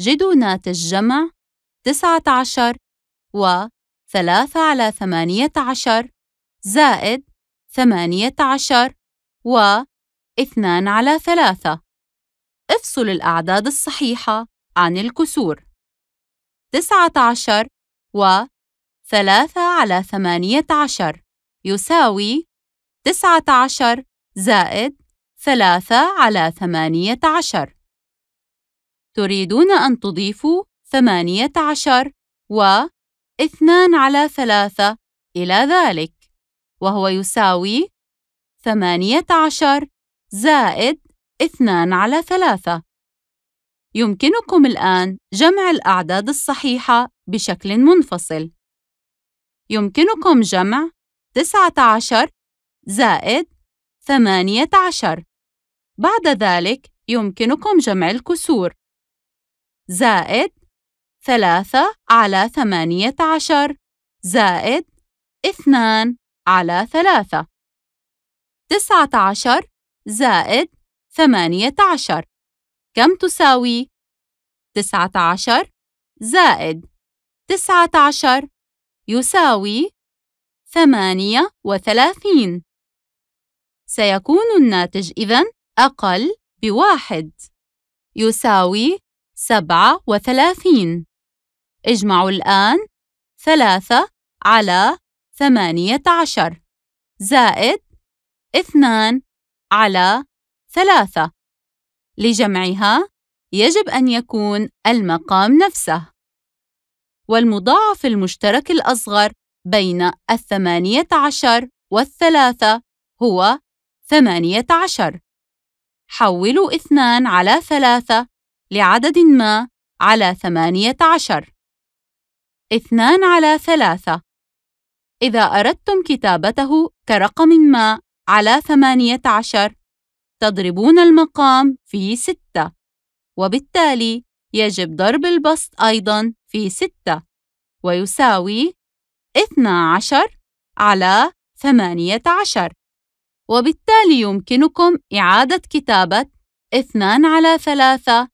جدونات الجمع تسعة عشر وثلاثة على ثمانية عشر زائد ثمانية عشر واثنان على ثلاثة افصل الأعداد الصحيحة عن الكسور تسعة عشر وثلاثة على ثمانية عشر يساوي تسعة عشر زائد ثلاثة على ثمانية عشر تريدون أن تضيفوا 18 و 2 على 3 إلى ذلك وهو يساوي 18 زائد 2 على 3 يمكنكم الآن جمع الأعداد الصحيحة بشكل منفصل يمكنكم جمع 19 زائد 18 بعد ذلك يمكنكم جمع الكسور زائد ثلاثة على ثمانية عشر زائد اثنان على ثلاثة تسعة عشر زائد ثمانية عشر كم تساوي؟ تسعة عشر زائد تسعة عشر يساوي ثمانية وثلاثين سيكون الناتج إذن أقل بواحد يساوي سبعة وثلاثين اجمعوا الآن ثلاثة على ثمانية عشر زائد اثنان على ثلاثة لجمعها يجب أن يكون المقام نفسه والمضاعف المشترك الأصغر بين الثمانية عشر والثلاثة هو ثمانية عشر حولوا اثنان على ثلاثة لعدد ما على ثمانية عشر اثنان على ثلاثة إذا أردتم كتابته كرقم ما على ثمانية عشر تضربون المقام في ستة وبالتالي يجب ضرب البسط أيضاً في ستة ويساوي 12 على 18 وبالتالي يمكنكم إعادة كتابة 2 على 3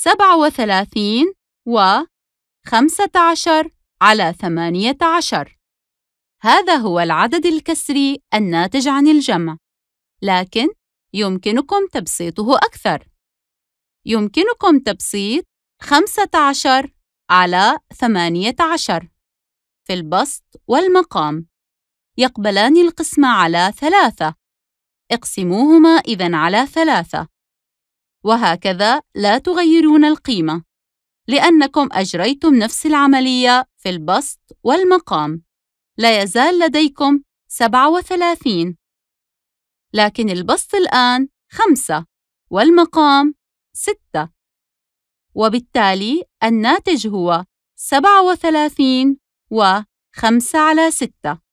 سبعة وثلاثين وخمسة عشر على ثمانية عشر هذا هو العدد الكسري الناتج عن الجمع لكن يمكنكم تبسيطه أكثر يمكنكم تبسيط خمسة عشر على ثمانية عشر في البسط والمقام يقبلان القسمة على ثلاثة اقسموهما إذن على ثلاثة وهكذا لا تغيرون القيمة لأنكم أجريتم نفس العملية في البسط والمقام لا يزال لديكم 37 لكن البسط الآن 5 والمقام 6 وبالتالي الناتج هو 37 و 5 على 6